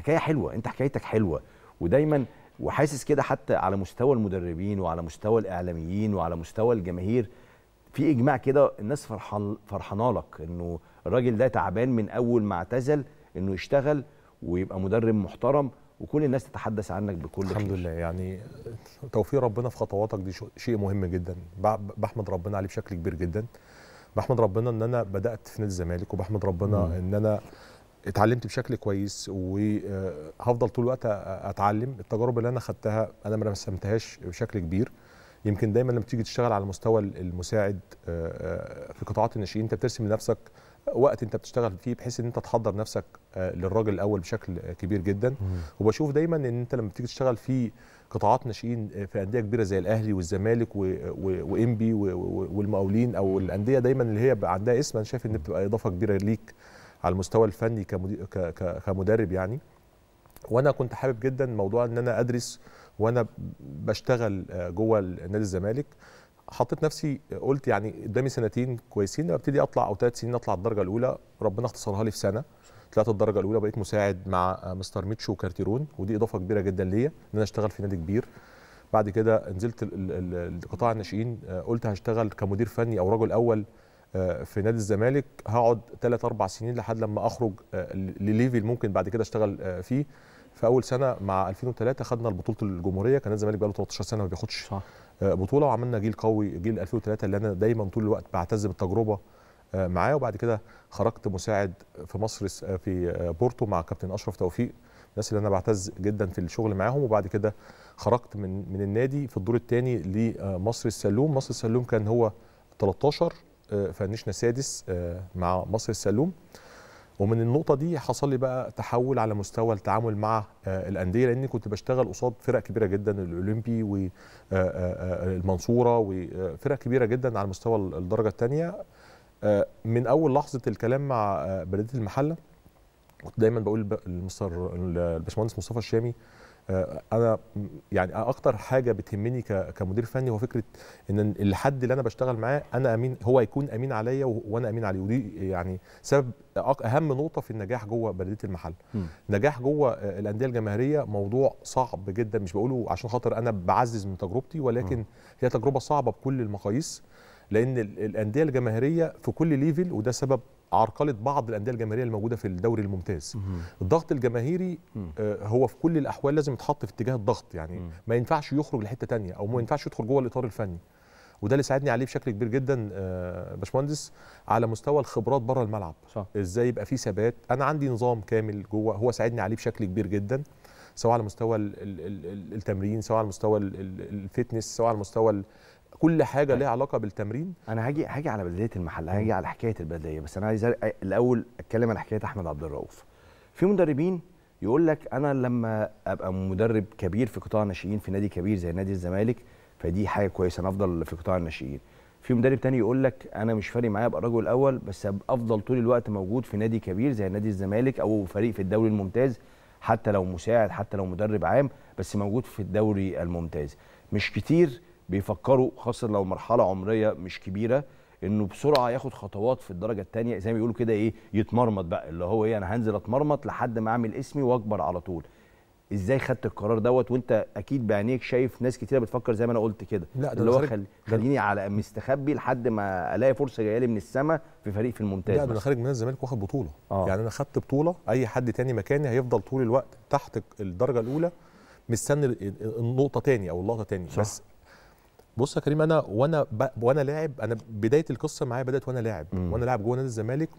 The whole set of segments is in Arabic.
حكايه حلوه انت حكايتك حلوه ودايما وحاسس كده حتى على مستوى المدربين وعلى مستوى الاعلاميين وعلى مستوى الجماهير في اجماع كده الناس فرحان فرحانه لك انه الراجل ده تعبان من اول ما اعتزل انه يشتغل ويبقى مدرب محترم وكل الناس تتحدث عنك بكل الحمد خير. لله يعني توفيق ربنا في خطواتك دي شيء مهم جدا بحمد ربنا عليه بشكل كبير جدا بحمد ربنا ان انا بدات في نادي الزمالك وبحمد ربنا مم. ان انا اتعلمت بشكل كويس وهفضل آه، طول الوقت اتعلم التجارب اللي انا خدتها انا ما رسمتهاش بشكل كبير يمكن دايما لما تيجي تشتغل على مستوى المساعد آه، آه، في قطاعات الناشئين انت بترسم لنفسك وقت انت بتشتغل فيه بحيث ان انت تحضر نفسك للراجل الاول بشكل كبير جدا وبشوف دايما ان انت لما بتيجي تشتغل في قطاعات ناشئين في انديه كبيره زي الاهلي والزمالك وانبي والمقاولين او الانديه دايما اللي هي عندها اسم انا شايف ان بتبقى اضافه كبيره ليك على المستوى الفني كمدرب يعني وانا كنت حابب جدا موضوع ان انا ادرس وانا بشتغل آه، جوه نادي الزمالك حطيت نفسي قلت يعني قدامي سنتين كويسين ابتدي اطلع او ثلاث سنين اطلع الدرجه الاولى ربنا اختصرها لي في سنه طلعت الدرجه الاولى بقيت مساعد مع آه، مستر ميتشو وكارتيرون ودي اضافه كبيره جدا ليا ان انا اشتغل في نادي كبير بعد كده نزلت القطاع الناشئين آه، قلت هشتغل كمدير فني او رجل اول آه، في نادي الزمالك هقعد 3 4 سنين لحد لما اخرج آه، لليفل ممكن بعد كده اشتغل آه، فيه في اول سنه مع 2003 خدنا البطوله الجمهوريه كان الزمالك بقاله 13 سنه ما بياخدش صح. بطوله وعملنا جيل قوي جيل 2003 اللي انا دايما طول الوقت بعتز بالتجربه معاه وبعد كده خرجت مساعد في مصر في بورتو مع كابتن اشرف توفيق الناس اللي انا بعتز جدا في الشغل معاهم وبعد كده خرجت من من النادي في الدور الثاني لمصر السلوم مصر السلوم كان هو 13 فنشنا سادس آه، مع مصر السلوم ومن النقطه دي حصل لي بقى تحول على مستوى التعامل مع آه، الانديه لاني كنت بشتغل قصاد فرق كبيره جدا الاولمبي والمنصوره آه، وفرق كبيره جدا على مستوى الدرجه الثانيه من اول لحظه الكلام مع بلديه المحله كنت دايما بقول للمستر الباشمهندس مصطفى الشامي آه، انا يعني اكتر حاجه بتهمني كمدير فني هو فكره ان الحد اللي انا بشتغل معاه انا امين هو يكون امين عليا وانا امين عليه ودي يعني سبب اهم نقطه في النجاح جوه بلديه المحل م. نجاح جوه آه، الانديه الجماهيريه موضوع صعب جدا مش بقوله عشان خاطر انا بعزز من تجربتي ولكن م. هي تجربه صعبه بكل المقاييس لان الانديه الجماهيريه في كل ليفل وده سبب عرقله بعض الانديه الجماهيريه الموجوده في الدوري الممتاز الضغط الجماهيري آه، هو في كل الاحوال لازم يتحط في اتجاه الضغط يعني ما ينفعش يخرج لحته تانية او ما ينفعش يدخل جوه الاطار الفني وده اللي ساعدني عليه بشكل كبير جدا آه، باشمهندس على مستوى الخبرات بره الملعب صح. ازاي يبقى في ثبات انا عندي نظام كامل جوه هو ساعدني عليه بشكل كبير جدا سواء على مستوى التمرين سواء على مستوى الفتنس سواء على مستوى كل حاجه طيب. ليها علاقه بالتمرين انا هاجي هاجي على بدايه المحل هاجي على حكايه البدايه بس انا عايز الاول اتكلم عن حكايه احمد عبد الرؤوف في مدربين يقول لك انا لما ابقى مدرب كبير في قطاع الناشئين في نادي كبير زي نادي الزمالك فدي حاجه كويسه انا افضل في قطاع الناشئين في مدرب تاني يقول لك انا مش فارق معايا ابقى رجل اول بس افضل طول الوقت موجود في نادي كبير زي نادي الزمالك او فريق في الدوري الممتاز حتى لو مساعد حتى لو مدرب عام بس موجود في الدوري الممتاز مش كتير بيفكروا خاصه لو مرحله عمريه مش كبيره انه بسرعه ياخد خطوات في الدرجه الثانيه زي ما بيقولوا كده ايه يتمرمط بقى اللي هو ايه انا هنزل اتمرمط لحد ما اعمل اسمي واكبر على طول ازاي خدت القرار دوت وانت اكيد بعينيك شايف ناس كتيره بتفكر زي ما انا قلت كده لا ده اللي هو خل... خليني على مستخبي لحد ما الاقي فرصه جايه لي من السماء في فريق في الممتاز لا ده انا خارج من الزمالك واخد بطوله آه. يعني انا خدت بطوله اي حد تاني مكاني هيفضل طول الوقت تحت الدرجه الاولى مستني النقطه تاني او اللقطه تاني صح. بس بص يا كريم انا وانا وانا لاعب انا بدايه القصه معايا بدات وانا لاعب وانا لاعب جوه نادي الزمالك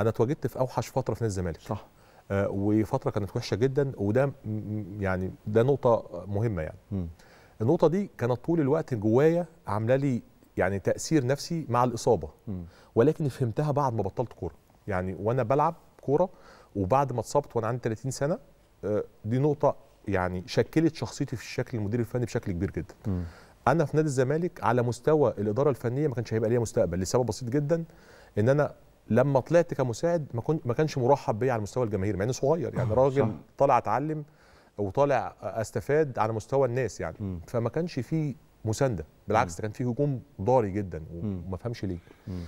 انا اتواجدت في اوحش فتره في نادي الزمالك صح آه وفتره كانت وحشه جدا وده يعني ده نقطه مهمه يعني مم. النقطه دي كانت طول الوقت جوايا عامله لي يعني تاثير نفسي مع الاصابه مم. ولكن فهمتها بعد ما بطلت كوره يعني وانا بلعب كوره وبعد ما اتصبت وانا عندي 30 سنه آه دي نقطه يعني شكلت شخصيتي في الشكل المدير الفني بشكل كبير جدا مم. انا في نادي الزمالك على مستوى الاداره الفنيه ما كانش هيبقى ليا مستقبل لسبب بسيط جدا ان انا لما طلعت كمساعد ما كنت ما كانش مرحب بيا على مستوى الجماهير مع اني صغير يعني آه، راجل صح. طالع اتعلم وطالع استفاد على مستوى الناس يعني م. فما كانش في مسانده بالعكس م. كان في هجوم ضاري جدا وما فهمش ليه م.